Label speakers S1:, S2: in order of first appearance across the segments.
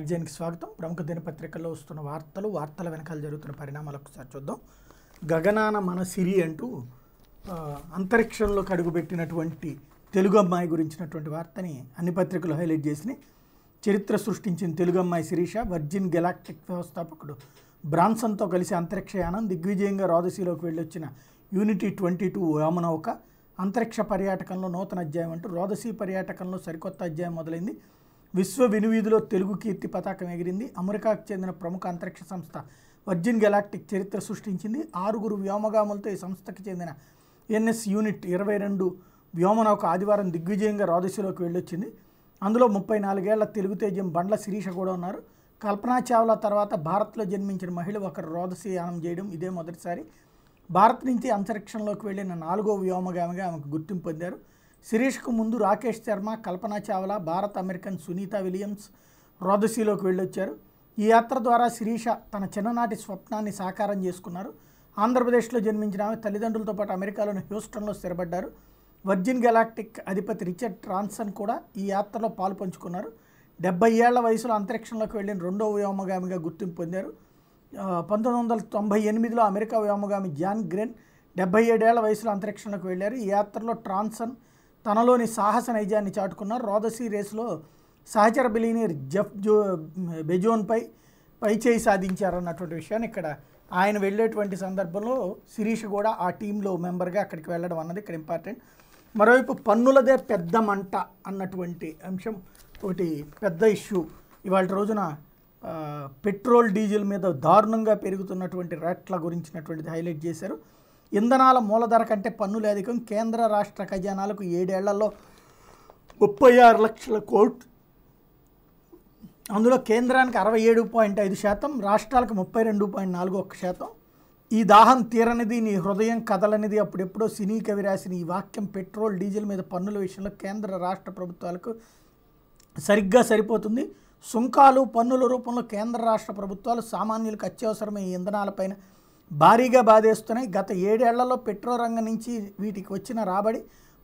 S1: మ్యాగజైన్కి స్వాగతం ప్రముఖ దినపత్రికల్లో వస్తున్న వార్తలు వార్తల వెనకాల జరుగుతున్న పరిణామాలు ఒకసారి చూద్దాం గగనాన మన సిరి అంటూ అంతరిక్షంలోకి అడుగుపెట్టినటువంటి తెలుగు అమ్మాయి గురించినటువంటి వార్తని అన్ని పత్రికలు హైలైట్ చేసినాయి చరిత్ర సృష్టించిన తెలుగు అమ్మాయి శిరీష వర్జిన్ గెలాక్టిక్ వ్యవస్థాపకుడు బ్రాన్సన్తో కలిసి అంతరిక్షయానం దిగ్విజయంగా రోదసీలోకి వెళ్ళొచ్చిన యూనిటీ ట్వంటీ టూ ఒక అంతరిక్ష పర్యాటకంలో నూతన అధ్యాయం అంటూ రోదసీ పర్యాటకంలో సరికొత్త అధ్యాయం మొదలైంది విశ్వ వినువీధిలో తెలుగు కీర్తి పతాకం ఎగిరింది అమెరికాకు చెందిన ప్రముఖ అంతరిక్ష సంస్థ వర్జిన్ గెలాక్టిక్ చరిత్ర సృష్టించింది ఆరుగురు వ్యోమగాములతో ఈ సంస్థకి చెందిన ఎన్ఎస్ యూనిట్ ఇరవై రెండు వ్యోమనౌక ఆదివారం దిగ్విజయంగా రాదశిలోకి వెళ్ళొచ్చింది అందులో ముప్పై నాలుగేళ్ల తెలుగుతేజం బండ్ల శిరీష కూడా ఉన్నారు కల్పనా చావ్లా తర్వాత భారత్లో జన్మించిన మహిళ ఒకరు రోదసి యానం చేయడం ఇదే మొదటిసారి భారత్ నుంచి అంతరిక్షంలోకి వెళ్ళిన నాలుగో వ్యోమగామిగా ఆమెకు గుర్తింపు పొందారు శిరీష్కు ముందు రాకేష్ శర్మ కల్పన చావ్లా భారత్ అమెరికన్ సునీత విలియమ్స్ రోదసీలోకి వెళ్ళొచ్చారు ఈ యాత్ర ద్వారా శిరీష తన చిన్ననాటి స్వప్నాన్ని సాకారం చేసుకున్నారు ఆంధ్రప్రదేశ్లో జన్మించిన ఆమె తల్లిదండ్రులతో పాటు అమెరికాలోని హ్యూస్టన్లో స్థిరపడ్డారు వర్జిన్ గెలాక్టిక్ అధిపతి రిచర్డ్ ట్రాన్సన్ కూడా ఈ యాత్రలో పాలు పంచుకున్నారు డెబ్బై ఏళ్ల వయసులో అంతరిక్షంలోకి వెళ్ళిన రెండో వ్యోమగామిగా గుర్తింపు పొందారు పంతొమ్మిది వందల తొంభై ఎనిమిదిలో అమెరికా వ్యోమగామి జాన్ గ్రెన్ డెబ్బై ఏడేళ్ల వయసులో అంతరిక్షంలోకి వెళ్ళారు ఈ యాత్రలో ట్రాన్సన్ తనలోని సాహస నైజాన్ని చాటుకున్న రోదసీ రేసులో సహచర బిలీనీర్ జఫ్ జో బెజోన్పై పై చేయి సాధించారన్నటువంటి విషయాన్ని ఇక్కడ ఆయన వెళ్ళేటువంటి సందర్భంలో శిరీష్ కూడా ఆ టీంలో మెంబర్గా అక్కడికి వెళ్ళడం అన్నది ఇక్కడ ఇంపార్టెంట్ మరోవైపు పన్నులదే పెద్ద మంట అన్నటువంటి అంశం ఒకటి పెద్ద ఇష్యూ ఇవాళ రోజున పెట్రోల్ డీజిల్ మీద దారుణంగా పెరుగుతున్నటువంటి రేట్ల గురించినటువంటిది హైలైట్ చేశారు ఇంధనాల మూలధర కంటే పన్నులు అధికం కేంద్ర రాష్ట్ర ఖజానాలకు ఏడేళ్లలో ముప్పై ఆరు లక్షల కోట్లు అందులో కేంద్రానికి అరవై ఏడు పాయింట్ ఐదు శాతం రాష్ట్రాలకు ముప్పై రెండు పాయింట్ నాలుగు ఒక్క శాతం ఈ దాహం తీరనిది నీ హృదయం కదలనిది అప్పుడెప్పుడో సినీ కవి రాసిన ఈ వాక్యం పెట్రోల్ డీజిల్ మీద పన్నుల విషయంలో కేంద్ర రాష్ట్ర ప్రభుత్వాలకు సరిగ్గా సరిపోతుంది సుంకాలు పన్నుల రూపంలో కేంద్ర రాష్ట్ర ప్రభుత్వాలు సామాన్యులకు అత్యవసరమైన ఇంధనాలపైన భారీగా బాధేస్తున్నాయి గత ఏడేళ్లలో పెట్రో రంగం నుంచి వీటికి వచ్చిన రాబడి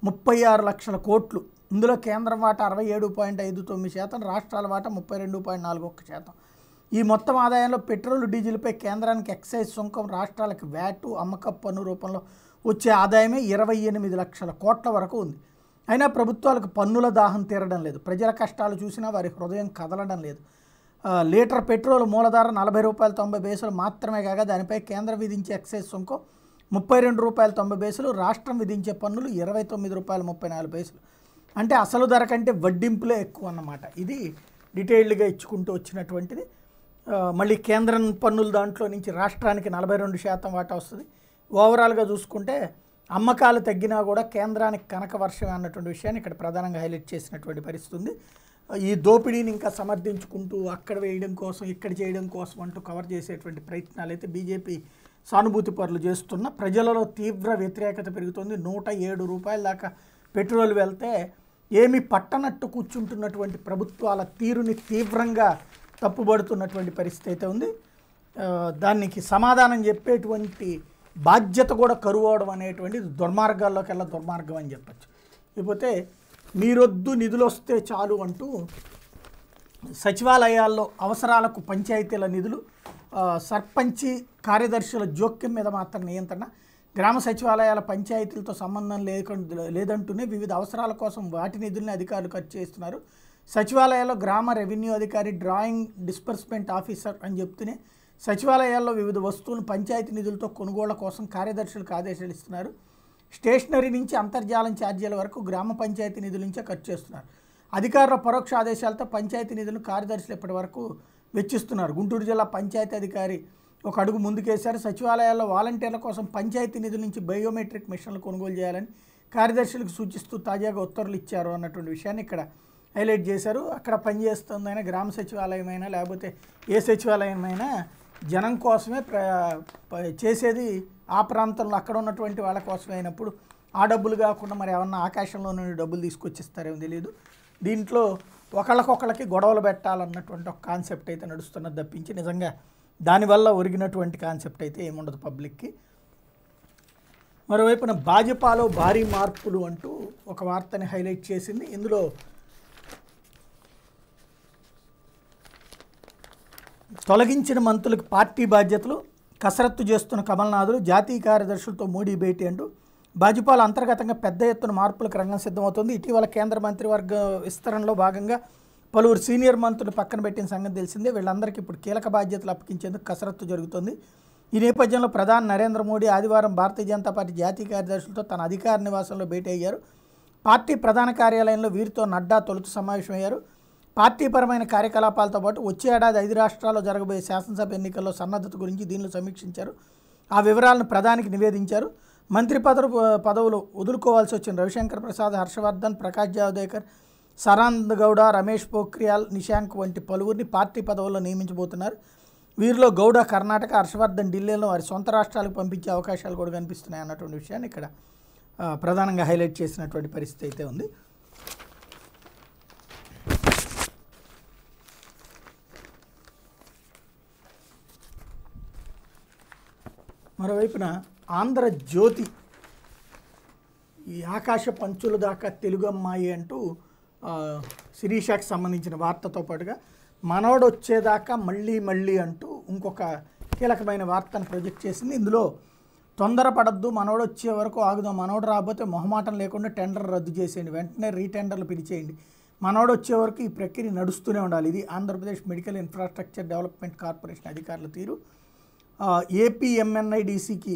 S1: ముప్పై ఆరు లక్షల కోట్లు ఇందులో కేంద్రం వాటా అరవై ఏడు పాయింట్ ఐదు తొమ్మిది శాతం రాష్ట్రాల వాటా ముప్పై రెండు పాయింట్ నాలుగు ఒక్క శాతం ఈ మొత్తం ఆదాయంలో పెట్రోల్ డీజిల్పై కేంద్రానికి ఎక్సైజ్ సుంకం రాష్ట్రాలకు వ్యాటు అమ్మకపు పన్ను రూపంలో వచ్చే ఆదాయమే ఇరవై ఎనిమిది లక్షల కోట్ల వరకు ఉంది అయినా ప్రభుత్వాలకు పన్నుల దాహం తీరడం లేదు ప్రజల కష్టాలు చూసినా వారి హృదయం కదలడం లేదు లీటర్ పెట్రోల్ మూలధార నలభై రూపాయల తొంభై బేసులు మాత్రమే కాక దానిపై కేంద్రం విధించే ఎక్సైజ్ సుంకు ముప్పై రెండు రూపాయల తొంభై బేసులు రాష్ట్రం విధించే పన్నులు ఇరవై తొమ్మిది రూపాయల ముప్పై నాలుగు బేసులు అంటే అసలు ధర కంటే వడ్డింపులే ఎక్కువ అన్నమాట ఇది డీటెయిల్డ్గా ఇచ్చుకుంటూ వచ్చినటువంటిది మళ్ళీ కేంద్రం పన్నుల దాంట్లో నుంచి రాష్ట్రానికి నలభై రెండు శాతం వాటా వస్తుంది ఓవరాల్గా చూసుకుంటే అమ్మకాలు తగ్గినా కూడా కేంద్రానికి కనక వర్షం అన్నటువంటి విషయాన్ని ఇక్కడ ప్రధానంగా హైలైట్ చేసినటువంటి పరిస్థితి ఉంది ఈ దోపిడీని ఇంకా సమర్థించుకుంటూ అక్కడ వేయడం కోసం ఇక్కడ చేయడం కోసం అంటూ కవర్ చేసేటువంటి ప్రయత్నాలు అయితే బీజేపీ సానుభూతి పనులు చేస్తున్న ప్రజలలో తీవ్ర వ్యతిరేకత పెరుగుతుంది నూట ఏడు రూపాయల దాకా పెట్రోల్ వెళ్తే ఏమి పట్టనట్టు కూర్చుంటున్నటువంటి ప్రభుత్వాల తీరుని తీవ్రంగా తప్పుబడుతున్నటువంటి పరిస్థితి అయితే ఉంది దానికి సమాధానం చెప్పేటువంటి బాధ్యత కూడా కరువు అవడం అనేటువంటిది దుర్మార్గాల్లోకి వెళ్ళ దుర్మార్గం అని చెప్పచ్చు ఇకపోతే మీరొద్దు నిధులు వస్తే చాలు అంటూ సచివాలయాల్లో అవసరాలకు పంచాయతీల నిధులు సర్పంచి కార్యదర్శుల జోక్యం మీద మాత్రం నియంత్రణ గ్రామ సచివాలయాల పంచాయతీలతో సంబంధం లేకుండా లేదంటూనే వివిధ అవసరాల కోసం వాటి నిధుల్ని అధికారులు ఖర్చు చేస్తున్నారు సచివాలయాల్లో గ్రామ రెవెన్యూ అధికారి డ్రాయింగ్ డిస్పర్స్మెంట్ ఆఫీసర్ అని చెప్తూనే సచివాలయాల్లో వివిధ వస్తువులను పంచాయతీ నిధులతో కొనుగోళ్ల కోసం కార్యదర్శులకు ఆదేశాలు ఇస్తున్నారు స్టేషనరీ నుంచి అంతర్జాలం ఛార్జీల వరకు గ్రామ పంచాయతీ నిధుల నుంచే ఖర్చు చేస్తున్నారు అధికారుల పరోక్ష ఆదేశాలతో పంచాయతీ నిధులు కార్యదర్శులు ఇప్పటి వరకు వెచ్చిస్తున్నారు గుంటూరు జిల్లా పంచాయతీ అధికారి ఒక అడుగు ముందుకేశారు సచివాలయాల్లో వాలంటీర్ల కోసం పంచాయతీ నిధుల నుంచి బయోమెట్రిక్ మిషన్లు కొనుగోలు చేయాలని కార్యదర్శులకు సూచిస్తూ తాజాగా ఉత్తర్వులు ఇచ్చారు అన్నటువంటి విషయాన్ని ఇక్కడ హైలైట్ చేశారు అక్కడ పనిచేస్తుందైనా గ్రామ సచివాలయమైనా లేకపోతే ఏ సచివాలయమైనా జనం కోసమే చేసేది ఆ ప్రాంతంలో అక్కడ ఉన్నటువంటి వాళ్ళ కోసం అయినప్పుడు ఆ డబ్బులు కాకుండా మరి ఏమన్నా ఆకాశంలో నుండి డబ్బులు తీసుకొచ్చిస్తారేమో తెలియదు దీంట్లో ఒకళ్ళకొకళ్ళకి గొడవలు పెట్టాలన్నటువంటి ఒక కాన్సెప్ట్ అయితే నడుస్తున్నది తప్పించి నిజంగా దానివల్ల ఒరిగినటువంటి కాన్సెప్ట్ అయితే ఏముండదు పబ్లిక్కి మరోవైపున భాజపాలో భారీ మార్పులు అంటూ ఒక వార్తని హైలైట్ చేసింది ఇందులో తొలగించిన మంత్రులకు పార్టీ బాధ్యతలు కసరత్తు చేస్తున్న కమల్నాథులు జాతీయ కార్యదర్శులతో మోడీ భేటీ అంటూ భాజపాలు అంతర్గతంగా పెద్ద ఎత్తున మార్పులకు రంగం సిద్ధమవుతుంది ఇటీవల కేంద్ర మంత్రివర్గ విస్తరణలో భాగంగా పలువురు సీనియర్ మంత్రులు పక్కన పెట్టిన సంగతి తెలిసిందే వీళ్ళందరికీ ఇప్పుడు కీలక బాధ్యతలు అప్పగించేందుకు కసరత్తు జరుగుతుంది ఈ నేపథ్యంలో ప్రధాని నరేంద్ర మోడీ ఆదివారం భారతీయ జనతా పార్టీ జాతీయ కార్యదర్శులతో తన అధికార నివాసంలో భేటీ అయ్యారు పార్టీ ప్రధాన కార్యాలయంలో వీరితో నడ్డా తొలుత సమావేశమయ్యారు పార్టీపరమైన కార్యకలాపాలతో పాటు వచ్చే ఏడాది ఐదు రాష్ట్రాల్లో జరగబోయే శాసనసభ ఎన్నికల్లో సన్నద్ధత గురించి దీనిలో సమీక్షించారు ఆ వివరాలను ప్రధానికి నివేదించారు మంత్రి పదవి పదవులు వదులుకోవాల్సి వచ్చిన రవిశంకర్ ప్రసాద్ హర్షవర్ధన్ ప్రకాష్ జావదేకర్ సరానంద్ గౌడ రమేష్ పోఖ్రియాల్ నిశాంక్ వంటి పలువురిని పార్టీ పదవుల్లో నియమించబోతున్నారు వీరిలో గౌడ కర్ణాటక హర్షవర్ధన్ ఢిల్లీలో వారి సొంత రాష్ట్రాలకు పంపించే అవకాశాలు కూడా కనిపిస్తున్నాయి అన్నటువంటి విషయాన్ని ఇక్కడ ప్రధానంగా హైలైట్ చేసినటువంటి పరిస్థితి అయితే ఉంది మరోవైపున ఆంధ్రజ్యోతి ఈ ఆకాశ పంచుల దాకా తెలుగు అమ్మాయి అంటూ శిరీషాకి సంబంధించిన వార్తతో పాటుగా మనవడు వచ్చేదాకా మళ్ళీ మళ్ళీ అంటూ ఇంకొక కీలకమైన వార్తను ప్రొజెక్ట్ చేసింది ఇందులో తొందరపడద్దు మనవడు వచ్చే వరకు ఆగుదాం మనవడు రాకపోతే మొహమాటం లేకుండా టెండర్ రద్దు చేసేయండి వెంటనే రీటెండర్లు పిలిచేయండి మనవడు వచ్చే వరకు ఈ ప్రక్రియ నడుస్తూనే ఉండాలి ఇది Andhra Pradesh medical infrastructure development corporation అధికారుల తీరు ఏపీఎంఎన్ఐడిసికి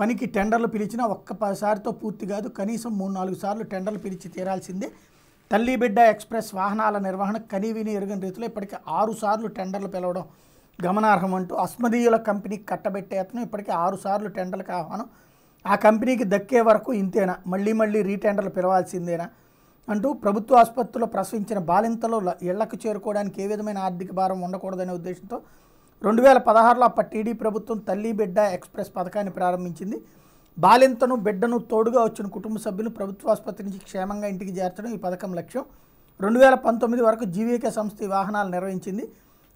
S1: పనికి టెండర్లు పిలిచినా ఒక్కసారితో పూర్తి కాదు కనీసం మూడు నాలుగు సార్లు టెండర్లు పిలిచి తీరాల్సిందే తల్లి బిడ్డ ఎక్స్ప్రెస్ వాహనాల నిర్వహణ కనీవిని ఎరుగని రీతిలో ఇప్పటికే ఆరు సార్లు టెండర్లు పిలవడం గమనార్హం అంటూ అస్మదీయుల కంపెనీకి కట్టబెట్టే అతను ఇప్పటికే ఆరు సార్లు టెండర్లకు ఆహ్వానం ఆ కంపెనీకి దక్కే వరకు ఇంతేనా మళ్ళీ మళ్ళీ రీటెండర్లు పిలవాల్సిందేనా అంటూ ప్రభుత్వ ఆసుపత్రిలో ప్రసవించిన బాలింతలో ఇళ్లకు చేరుకోవడానికి ఏ విధమైన ఆర్థిక భారం ఉండకూడదనే ఉద్దేశంతో రెండు వేల పదహారులో అప్పటి టీడీ ప్రభుత్వం తల్లి బిడ్డ ఎక్స్ప్రెస్ పథకాన్ని ప్రారంభించింది బాలింతను బిడ్డను తోడుగా వచ్చిన కుటుంబ సభ్యులు ప్రభుత్వ ఆసుపత్రి నుంచి క్షేమంగా ఇంటికి చేర్చడం ఈ పథకం లక్ష్యం రెండు వేల పంతొమ్మిది వరకు జీవికే సంస్థ ఈ వాహనాలు నిర్వహించింది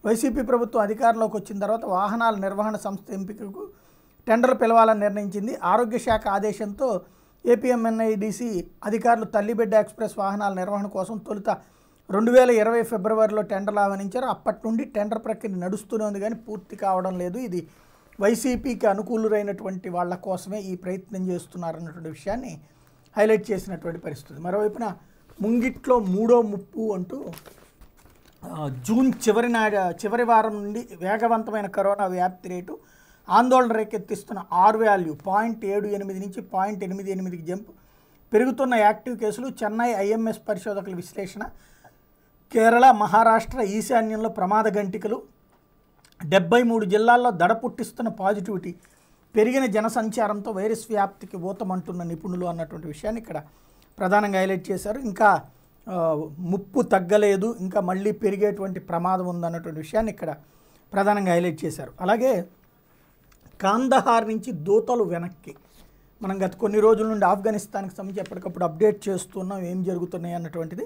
S1: వైసీపీ ప్రభుత్వం అధికారంలోకి వచ్చిన తర్వాత వాహనాల నిర్వహణ సంస్థ ఎంపికకు టెండర్లు పిలవాలని నిర్ణయించింది ఆరోగ్య శాఖ ఆదేశంతో ఏపీఎంఎన్ఐడిసి అధికారులు తల్లిబిడ్డ ఎక్స్ప్రెస్ వాహనాల నిర్వహణ కోసం తొలుత రెండు వేల ఇరవై ఫిబ్రవరిలో టెండర్లు ఆహ్వానించారు అప్పటి నుండి టెండర్ ప్రక్రియ నడుస్తూనే ఉంది కానీ పూర్తి కావడం లేదు ఇది వైసీపీకి అనుకూలురైనటువంటి వాళ్ళ కోసమే ఈ ప్రయత్నం చేస్తున్నారన్నటువంటి విషయాన్ని హైలైట్ చేసినటువంటి పరిస్థితి మరోవైపున ముంగిట్లో మూడో ముప్పు అంటూ జూన్ చివరి నాడు చివరి వారం నుండి వేగవంతమైన కరోనా వ్యాప్తి రేటు ఆందోళన రేకెత్తిస్తున్న ఆర్ వాల్యూ పాయింట్ ఏడు ఎనిమిది నుంచి పాయింట్ ఎనిమిది ఎనిమిదికి జంప్ పెరుగుతున్న యాక్టివ్ కేసులు చెన్నై ఐఎంఎస్ పరిశోధకుల విశ్లేషణ కేరళ మహారాష్ట్ర ఈశాన్యంలో ప్రమాద గంటికలు డెబ్బై మూడు జిల్లాల్లో దడ పుట్టిస్తున్న పాజిటివిటీ పెరిగిన జనసంచారంతో వైరస్ వ్యాప్తికి ఊతమంటున్న నిపుణులు అన్నటువంటి విషయాన్ని ఇక్కడ ప్రధానంగా హైలైట్ చేశారు ఇంకా ముప్పు తగ్గలేదు ఇంకా మళ్ళీ పెరిగేటువంటి ప్రమాదం ఉందన్నటువంటి విషయాన్ని ఇక్కడ ప్రధానంగా హైలైట్ చేశారు అలాగే కాందహార్ నుంచి దూతలు వెనక్కి మనం గత కొన్ని రోజుల నుండి ఆఫ్ఘనిస్తాన్కి సంబంధించి ఎప్పటికప్పుడు అప్డేట్ చేస్తున్నాం ఏం జరుగుతున్నాయి అన్నటువంటిది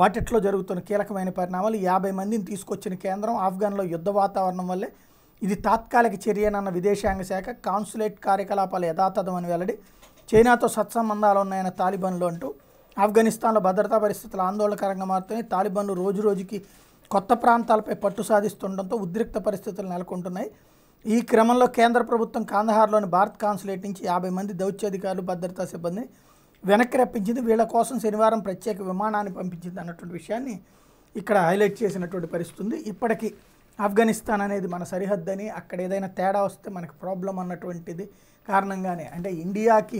S1: వాటిట్లో జరుగుతున్న కీలకమైన పరిణామాలు యాభై మందిని తీసుకొచ్చిన కేంద్రం ఆఫ్ఘన్లో యుద్ధ వాతావరణం వల్లే ఇది తాత్కాలిక చర్యనన్న విదేశాంగ శాఖ కాన్సులేట్ కార్యకలాపాలు యథాతథం అని వెల్లడి చైనాతో సత్సంబంధాలు ఉన్నాయన్న తాలిబన్లు అంటూ ఆఫ్ఘనిస్తాన్లో భద్రతా పరిస్థితులు ఆందోళనకరంగా మారుతున్నాయి తాలిబన్లు రోజు రోజుకి కొత్త ప్రాంతాలపై పట్టు సాధిస్తుండటంతో ఉద్రిక్త పరిస్థితులు నెలకొంటున్నాయి ఈ క్రమంలో కేంద్ర ప్రభుత్వం కాందహార్లోని భారత్ కాన్సులేట్ నుంచి యాభై మంది దౌత్యాధికారులు భద్రతా సిబ్బందిని వెనక్కి రప్పించింది వీళ్ళ కోసం శనివారం ప్రత్యేక విమానాన్ని పంపించింది అన్నటువంటి విషయాన్ని ఇక్కడ హైలైట్ చేసినటువంటి పరిస్థితి ఉంది ఇప్పటికీ ఆఫ్ఘనిస్తాన్ అనేది మన సరిహద్దు అని అక్కడ ఏదైనా తేడా వస్తే మనకి ప్రాబ్లం అన్నటువంటిది కారణంగానే అంటే ఇండియాకి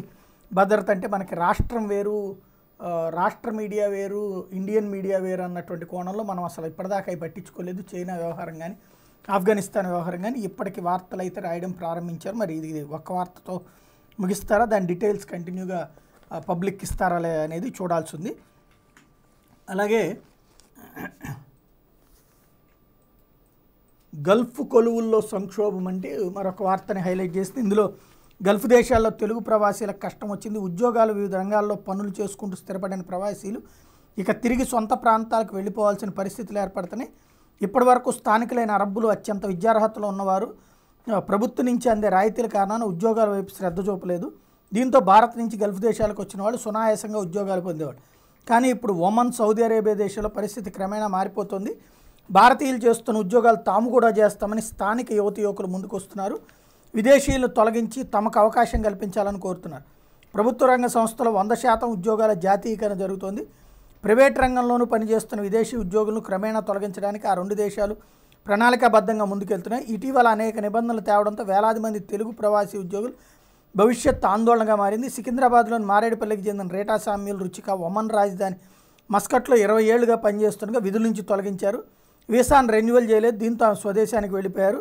S1: భద్రత అంటే మనకి రాష్ట్రం వేరు రాష్ట్ర మీడియా వేరు ఇండియన్ మీడియా వేరు అన్నటువంటి కోణంలో మనం అసలు ఇప్పటిదాకా పట్టించుకోలేదు చైనా వ్యవహారం కానీ ఆఫ్ఘనిస్తాన్ వ్యవహారం కానీ ఇప్పటికీ వార్తలు అయితే రాయడం ప్రారంభించారు మరి ఇది ఒక్క వార్తతో ముగిస్తారా దాని డీటెయిల్స్ కంటిన్యూగా పబ్లిక్ ఇస్తారా అనేది చూడాల్సి ఉంది అలాగే గల్ఫ్ కొలువుల్లో సంక్షోభం అంటే మరొక వార్తని హైలైట్ చేసింది ఇందులో గల్ఫ్ దేశాల్లో తెలుగు ప్రవాసీలకు కష్టం వచ్చింది ఉద్యోగాలు వివిధ రంగాల్లో పనులు చేసుకుంటూ స్థిరపడిన ప్రవాసీలు ఇక తిరిగి సొంత ప్రాంతాలకు వెళ్ళిపోవాల్సిన పరిస్థితులు ఏర్పడుతున్నాయి ఇప్పటి వరకు స్థానికులైన అరబ్బులు అత్యంత విద్యార్హతలో ఉన్నవారు ప్రభుత్వం నుంచి అందే రాయితీల కారణాన ఉద్యోగాల వైపు శ్రద్ధ చూపలేదు దీంతో భారత్ నుంచి గల్ఫ్ దేశాలకు వచ్చిన వాళ్ళు సునాయాసంగా ఉద్యోగాలు పొందేవాడు కానీ ఇప్పుడు ఒమన్ సౌదీ అరేబియా దేశంలో పరిస్థితి క్రమేణా మారిపోతుంది భారతీయులు చేస్తున్న ఉద్యోగాలు తాము కూడా చేస్తామని స్థానిక యువతి యువకులు ముందుకొస్తున్నారు విదేశీయులు తొలగించి తమకు అవకాశం కల్పించాలని కోరుతున్నారు ప్రభుత్వ రంగ సంస్థలో వంద శాతం ఉద్యోగాల జాతీయీకరణ జరుగుతోంది ప్రైవేట్ రంగంలోనూ పనిచేస్తున్న విదేశీ ఉద్యోగులను క్రమేణా తొలగించడానికి ఆ రెండు దేశాలు ప్రణాళికాబద్ధంగా ముందుకెళ్తున్నాయి ఇటీవల అనేక నిబంధనలు తేవడంతో వేలాది మంది తెలుగు ప్రవాసీ ఉద్యోగులు భవిష్యత్ ఆందోళనగా మారింది సికింద్రాబాద్లోని మారేడుపల్లికి చెందిన రేటా సామ్యుల్ రుచిక ఒమన్ రాజధాని మస్కట్లో ఇరవై ఏళ్లుగా పనిచేస్తుండగా విధుల నుంచి తొలగించారు వీసాను రెన్యువల్ చేయలేదు దీంతో ఆమె స్వదేశానికి వెళ్ళిపోయారు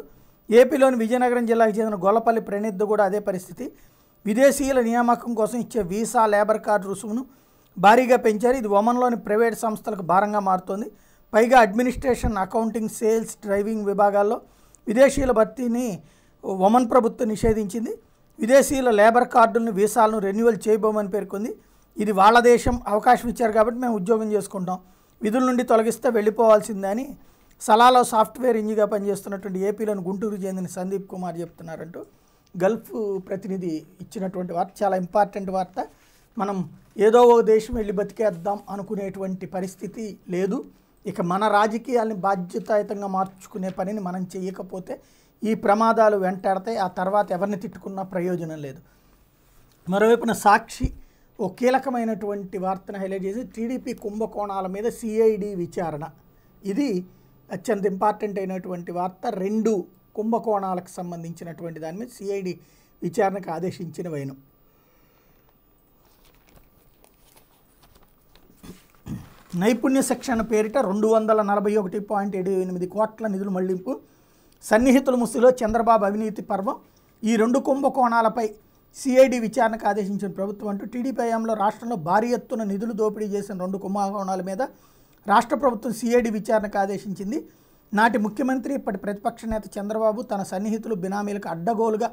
S1: ఏపీలోని విజయనగరం జిల్లాకు చెందిన గొల్లపల్లి ప్రణీత్ కూడా అదే పరిస్థితి విదేశీయుల నియామకం కోసం ఇచ్చే వీసా లేబర్ కార్డు రుసుమును భారీగా పెంచారు ఇది ఒమన్లోని ప్రైవేట్ సంస్థలకు భారంగా మారుతోంది పైగా అడ్మినిస్ట్రేషన్ అకౌంటింగ్ సేల్స్ డ్రైవింగ్ విభాగాల్లో విదేశీయుల భర్తీని ఒమన్ ప్రభుత్వం నిషేధించింది విదేశీయుల లేబర్ కార్డులను వీసాలను రెన్యువల్ చేయబోమని పేర్కొంది ఇది వాళ్ళ దేశం అవకాశం ఇచ్చారు కాబట్టి మేము ఉద్యోగం చేసుకుంటాం విధుల నుండి తొలగిస్తే వెళ్ళిపోవాల్సిందే అని సలాలో సాఫ్ట్వేర్ ఇంజిగా పనిచేస్తున్నటువంటి ఏపీలోని గుంటూరు చెందిన సందీప్ కుమార్ చెప్తున్నారంటూ గల్ఫ్ ప్రతినిధి ఇచ్చినటువంటి వార్త చాలా ఇంపార్టెంట్ వార్త మనం ఏదో ఓ దేశం వెళ్ళి బతికేద్దాం అనుకునేటువంటి పరిస్థితి లేదు ఇక మన రాజకీయాల్ని బాధ్యతాయుతంగా మార్చుకునే పనిని మనం చేయకపోతే ఈ ప్రమాదాలు వెంటాడతాయి ఆ తర్వాత ఎవరిని తిట్టుకున్నా ప్రయోజనం లేదు మరోవైపున సాక్షి ఓ కీలకమైనటువంటి వార్తను హైలైట్ చేసి టీడీపీ కుంభకోణాల మీద సిఐడి విచారణ ఇది అత్యంత ఇంపార్టెంట్ అయినటువంటి వార్త రెండు కుంభకోణాలకు సంబంధించినటువంటి దాని మీద సిఐడి విచారణకు ఆదేశించిన వైను నైపుణ్య శిక్షణ పేరిట రెండు వందల నలభై ఒకటి పాయింట్ ఏడు ఎనిమిది కోట్ల నిధులు మళ్లింపు సన్నిహితుల ముసుగులో చంద్రబాబు అవినీతి పర్వం ఈ రెండు కుంభకోణాలపై సిఐడి విచారణకు ఆదేశించిన ప్రభుత్వం అంటూ టీడీపీ హయాంలో రాష్ట్రంలో భారీ ఎత్తున నిధులు దోపిడీ చేసిన రెండు కుంభకోణాల మీద రాష్ట్ర ప్రభుత్వం సిఐడి విచారణకు ఆదేశించింది నాటి ముఖ్యమంత్రి ఇప్పటి ప్రతిపక్ష నేత చంద్రబాబు తన సన్నిహితులు బినామీలకు అడ్డగోలుగా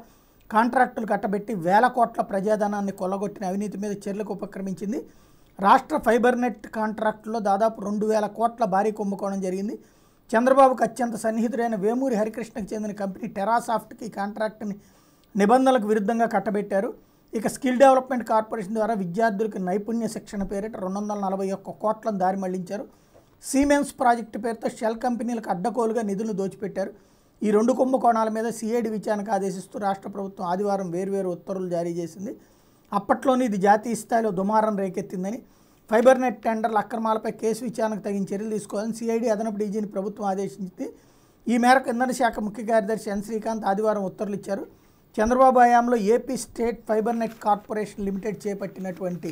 S1: కాంట్రాక్టులు కట్టబెట్టి వేల కోట్ల ప్రజాధనాన్ని కొల్లగొట్టిన అవినీతి మీద చర్యలకు ఉపక్రమించింది రాష్ట్ర ఫైబర్ నెట్ కాంట్రాక్టులో దాదాపు రెండు వేల కోట్ల భారీ కుంభకోణం జరిగింది చంద్రబాబుకు అత్యంత సన్నిహితుడైన వేమూరి హరికృష్ణకు చెందిన కంపెనీ టెరాసాఫ్ట్కి కాంట్రాక్ట్ని నిబంధనలకు విరుద్ధంగా కట్టబెట్టారు ఇక స్కిల్ డెవలప్మెంట్ కార్పొరేషన్ ద్వారా విద్యార్థులకు నైపుణ్య శిక్షణ పేరిట రెండు వందల నలభై ఒక్క కోట్లను దారి మళ్లించారు సీమెన్స్ ప్రాజెక్టు పేరుతో షెల్ కంపెనీలకు అడ్డకోలుగా నిధులు దోచిపెట్టారు ఈ రెండు కుంభకోణాల మీద సిఐడి విచారణకు ఆదేశిస్తూ రాష్ట్ర ప్రభుత్వం ఆదివారం వేర్వేరు ఉత్తర్వులు జారీ చేసింది అప్పట్లోనే ఇది జాతీయ స్థాయిలో దుమారం రేకెత్తిందని ఫైబర్ నెట్ టెండర్ల అక్రమాలపై కేసు విచారణకు తగిన చర్యలు తీసుకోవాలని సిఐడి అదనపు డీజీని ప్రభుత్వం ఆదేశించింది ఈ మేరకు ఇంధన శాఖ ముఖ్య కార్యదర్శి ఎన్ శ్రీకాంత్ ఆదివారం ఉత్తర్వులు ఇచ్చారు చంద్రబాబు హయాంలో AP state fibre net corporation limited చేపట్టినటువంటి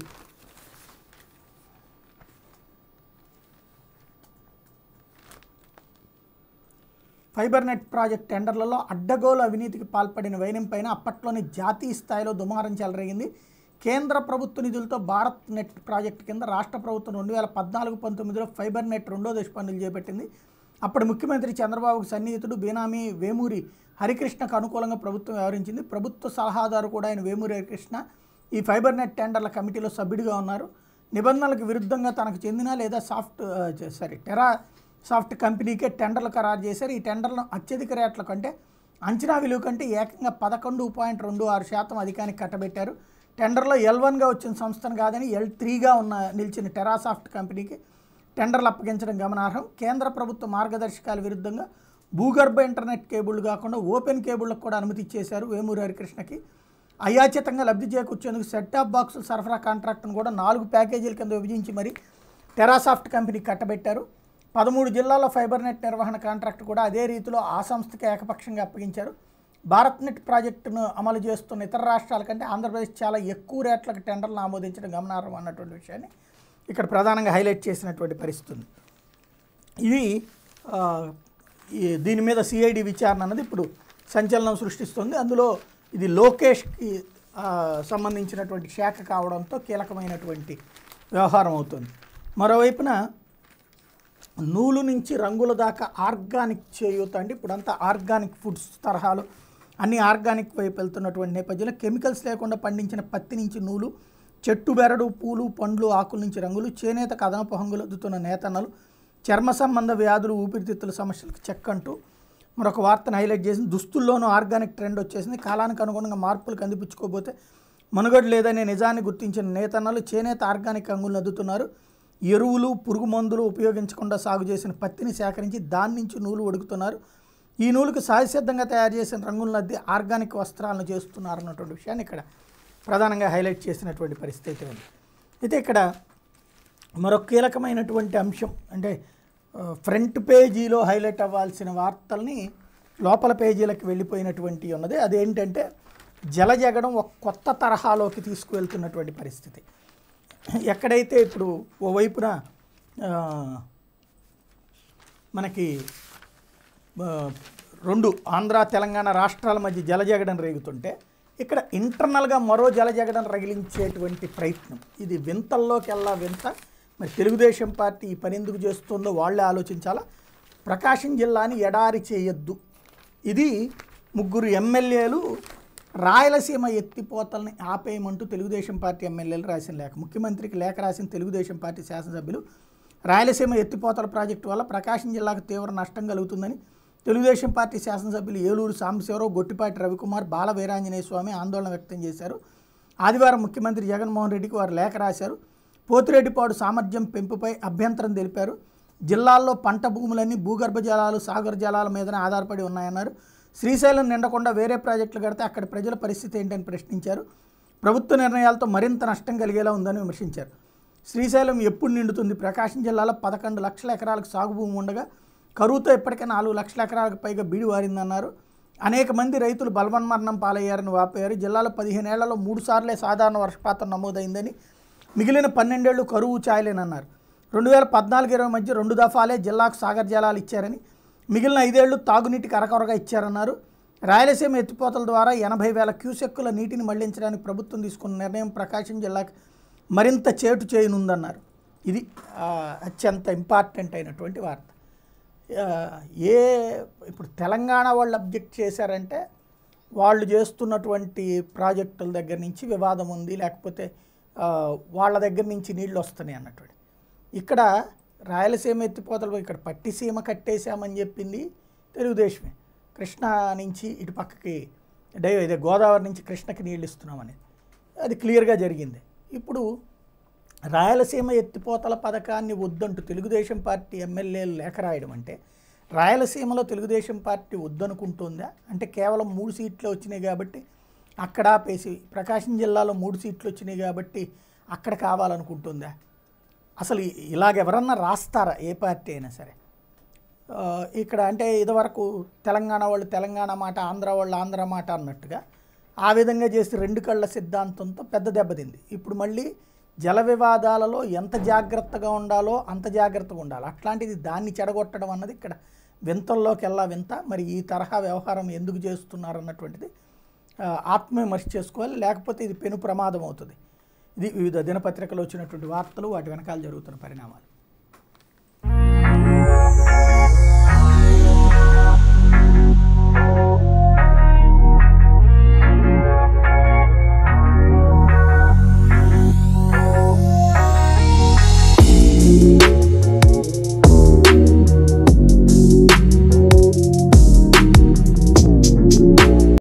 S1: ఫైబర్ నెట్ ప్రాజెక్ట్ టెండర్లలో అడ్డగోలు అవినీతికి పాల్పడిన పైన అప్పట్లోని జాతీయ స్థాయిలో దుమారం చెలరేగింది కేంద్ర ప్రభుత్వ నిధులతో భారత్ నెట్ ప్రాజెక్ట్ కింద రాష్ట్ర ప్రభుత్వం రెండు వేల పద్నాలుగు పంతొమ్మిదిలో ఫైబర్ నెట్ రెండో దశ పనులు చేపట్టింది అప్పుడు ముఖ్యమంత్రి చంద్రబాబుకు సన్నిహితుడు బీనామీ వేమూరి హరికృష్ణకు అనుకూలంగా ప్రభుత్వం వ్యవహరించింది ప్రభుత్వ సలహాదారు కూడా ఆయన వేమూరి హరికృష్ణ ఈ ఫైబర్ నెట్ టెండర్ల కమిటీలో సభ్యుడిగా ఉన్నారు నిబంధనలకు విరుద్ధంగా తనకు చెందిన లేదా సాఫ్ట్ సారీ టెరా సాఫ్ట్ కంపెనీకే టెండర్లు ఖరారు చేశారు ఈ టెండర్లను అత్యధిక రేట్ల కంటే అంచనా విలువ కంటే ఏకంగా పదకొండు పాయింట్ రెండు ఆరు శాతం అధికానికి కట్టబెట్టారు టెండర్లో ఎల్ వన్గా వచ్చిన సంస్థను కాదని ఎల్ త్రీగా ఉన్న నిలిచిన టెరాసాఫ్ట్ కంపెనీకి టెండర్లు అప్పగించడం గమనార్హం కేంద్ర ప్రభుత్వ మార్గదర్శకాల విరుద్ధంగా భూగర్భ ఇంటర్నెట్ కేబుల్ కాకుండా ఓపెన్ కేబుళ్లకు కూడా అనుమతి ఇచ్చేశారు వేమూరి హరికృష్ణకి అయాచితంగా లబ్ధి చేకూర్చేందుకు సెట్టాప్ బాక్సుల సరఫరా కాంట్రాక్ట్ను కూడా నాలుగు ప్యాకేజీల కింద విభజించి మరి టెరాసాఫ్ట్ కంపెనీ కట్టబెట్టారు పదమూడు జిల్లాల్లో ఫైబర్ నెట్ నిర్వహణ కాంట్రాక్ట్ కూడా అదే రీతిలో ఆ సంస్థకి ఏకపక్షంగా అప్పగించారు భారత్ నెట్ ప్రాజెక్టును అమలు చేస్తున్న ఇతర రాష్ట్రాల కంటే ఆంధ్రప్రదేశ్ చాలా ఎక్కువ రేట్లకు టెండర్లను ఆమోదించడం గమనార్హం అన్నటువంటి విషయాన్ని ఇక్కడ ప్రధానంగా హైలైట్ చేసినటువంటి పరిస్థితి ఇది దీని మీద సిఐడి విచారణ అన్నది ఇప్పుడు సంచలనం సృష్టిస్తుంది అందులో ఇది లోకేష్కి సంబంధించినటువంటి శాఖ కావడంతో కీలకమైనటువంటి వ్యవహారం అవుతుంది మరోవైపున నూలు నుంచి రంగుల దాకా ఆర్గానిక్ చేయూత అంటే ఇప్పుడంతా ఆర్గానిక్ ఫుడ్స్ తరహాలు అన్ని ఆర్గానిక్ వైపు వెళ్తున్నటువంటి నేపథ్యంలో కెమికల్స్ లేకుండా పండించిన పత్తి నుంచి నూలు చెట్టు బెరడు పూలు పండ్లు ఆకుల నుంచి రంగులు చేనేత కథనపు అద్దుతున్న నేతన్నలు చర్మ సంబంధ వ్యాధులు ఊపిరితిత్తుల సమస్యలకు చెక్ అంటూ మరొక వార్తను హైలైట్ చేసింది దుస్తుల్లోనూ ఆర్గానిక్ ట్రెండ్ వచ్చేసింది కాలానికి అనుగుణంగా మార్పులు కందిపించుకోబోతే మనుగడ లేదనే నిజాన్ని గుర్తించిన నేతన్నలు చేనేత ఆర్గానిక్ అంగులను అద్దుతున్నారు ఎరువులు పురుగు మందులు ఉపయోగించకుండా సాగు చేసిన పత్తిని సేకరించి దాని నుంచి నూలు ఒడుకుతున్నారు ఈ నూలుకు సహజసిద్ధంగా తయారు చేసిన రంగులను మధ్య ఆర్గానిక్ వస్త్రాలను చేస్తున్నారు అన్నటువంటి విషయాన్ని ఇక్కడ ప్రధానంగా హైలైట్ చేసినటువంటి పరిస్థితి ఉంది అయితే ఇక్కడ మరొక కీలకమైనటువంటి అంశం అంటే ఫ్రంట్ పేజీలో హైలైట్ అవ్వాల్సిన వార్తల్ని లోపల పేజీలకు వెళ్ళిపోయినటువంటి ఉన్నది అదేంటంటే జలజగడం ఒక కొత్త తరహాలోకి తీసుకువెళ్తున్నటువంటి పరిస్థితి ఎక్కడైతే ఇప్పుడు ఓవైపున మనకి రెండు ఆంధ్ర తెలంగాణ రాష్ట్రాల మధ్య జలజగడం రేగుతుంటే ఇక్కడ ఇంటర్నల్గా మరో జలజగడం రగిలించేటువంటి ప్రయత్నం ఇది వింతల్లోకెల్లా వింత మరి తెలుగుదేశం పార్టీ ఈ పని ఎందుకు చేస్తుందో వాళ్ళే ఆలోచించాలా ప్రకాశం జిల్లాని ఎడారి చేయొద్దు ఇది ముగ్గురు ఎమ్మెల్యేలు రాయలసీమ ఎత్తిపోతల్ని ఆపేయమంటూ తెలుగుదేశం పార్టీ ఎమ్మెల్యేలు రాసిన లేఖ ముఖ్యమంత్రికి లేఖ రాసిన తెలుగుదేశం పార్టీ శాసనసభ్యులు రాయలసీమ ఎత్తిపోతల ప్రాజెక్టు వల్ల ప్రకాశం జిల్లాకు తీవ్ర నష్టం కలుగుతుందని తెలుగుదేశం పార్టీ శాసనసభ్యులు ఏలూరు సాంబశివరావు గొట్టిపాటి రవికుమార్ బాల వీరాంజనేయ స్వామి ఆందోళన వ్యక్తం చేశారు ఆదివారం ముఖ్యమంత్రి జగన్మోహన్ రెడ్డికి వారు లేఖ రాశారు పోతిరెడ్డిపాడు సామర్థ్యం పెంపుపై అభ్యంతరం తెలిపారు జిల్లాల్లో పంట భూములన్నీ భూగర్భ జలాలు సాగర జలాల మీదనే ఆధారపడి ఉన్నాయన్నారు శ్రీశైలం నిండకుండా వేరే ప్రాజెక్టులు కడితే అక్కడ ప్రజల పరిస్థితి ఏంటని ప్రశ్నించారు ప్రభుత్వ నిర్ణయాలతో మరింత నష్టం కలిగేలా ఉందని విమర్శించారు శ్రీశైలం ఎప్పుడు నిండుతుంది ప్రకాశం జిల్లాలో పదకొండు లక్షల ఎకరాలకు సాగు భూమి ఉండగా కరువుతో ఇప్పటికే నాలుగు లక్షల ఎకరాలకు పైగా బీడి వారిందన్నారు అనేక మంది రైతులు బలవన్మరణం పాలయ్యారని వాపోయారు జిల్లాలో పదిహేనేళ్లలో మూడు సార్లే సాధారణ వర్షపాతం నమోదైందని మిగిలిన పన్నెండేళ్లు కరువు చాయలేనన్నారు రెండు వేల పద్నాలుగు ఇరవై మధ్య రెండు దఫాలే జిల్లాకు సాగర్ జలాలు ఇచ్చారని మిగిలిన ఐదేళ్లు తాగునీటికి అరకొరగా ఇచ్చారన్నారు రాయలసీమ ఎత్తిపోతల ద్వారా ఎనభై వేల క్యూసెక్కుల నీటిని మళ్లించడానికి ప్రభుత్వం తీసుకున్న నిర్ణయం ప్రకాశం జిల్లాకు మరింత చేటు చేయనుందన్నారు ఇది అత్యంత ఇంపార్టెంట్ అయినటువంటి వార్త ఏ ఇప్పుడు తెలంగాణ వాళ్ళు అబ్జెక్ట్ చేశారంటే వాళ్ళు చేస్తున్నటువంటి ప్రాజెక్టుల దగ్గర నుంచి వివాదం ఉంది లేకపోతే వాళ్ళ దగ్గర నుంచి నీళ్ళు వస్తున్నాయి అన్నటువంటి ఇక్కడ రాయలసీమ ఎత్తిపోతలు ఇక్కడ పట్టిసీమ కట్టేశామని చెప్పింది తెలుగుదేశమే కృష్ణా నుంచి ఇటు పక్కకి డై ఇదే గోదావరి నుంచి కృష్ణకి నీళ్ళు ఇస్తున్నామని అది క్లియర్గా జరిగింది ఇప్పుడు రాయలసీమ ఎత్తిపోతల పథకాన్ని వద్దంటూ తెలుగుదేశం పార్టీ ఎమ్మెల్యేలు లేఖ రాయడం అంటే రాయలసీమలో తెలుగుదేశం పార్టీ వద్దనుకుంటుందా అంటే కేవలం మూడు సీట్లు వచ్చినాయి కాబట్టి అక్కడ ఆపేసి ప్రకాశం జిల్లాలో మూడు సీట్లు వచ్చినాయి కాబట్టి అక్కడ కావాలనుకుంటుందా అసలు ఇలాగెవరన్నా రాస్తారా ఏ పార్టీ అయినా సరే ఇక్కడ అంటే ఇదివరకు తెలంగాణ వాళ్ళు తెలంగాణ మాట ఆంధ్ర వాళ్ళు ఆంధ్ర మాట అన్నట్టుగా ఆ విధంగా చేసి రెండు కళ్ళ సిద్ధాంతంతో పెద్ద దెబ్బతింది ఇప్పుడు మళ్ళీ జల వివాదాలలో ఎంత జాగ్రత్తగా ఉండాలో అంత జాగ్రత్తగా ఉండాలి అట్లాంటిది దాన్ని చెడగొట్టడం అన్నది ఇక్కడ వింతల్లోకి వెళ్ళా వింత మరి ఈ తరహా వ్యవహారం ఎందుకు చేస్తున్నారు అన్నటువంటిది ఆత్మవిమర్శ చేసుకోవాలి లేకపోతే ఇది పెను ప్రమాదం అవుతుంది ఇది వివిధ దినపత్రికలు వచ్చినటువంటి వార్తలు వాటి వెనకాల జరుగుతున్న పరిణామాలు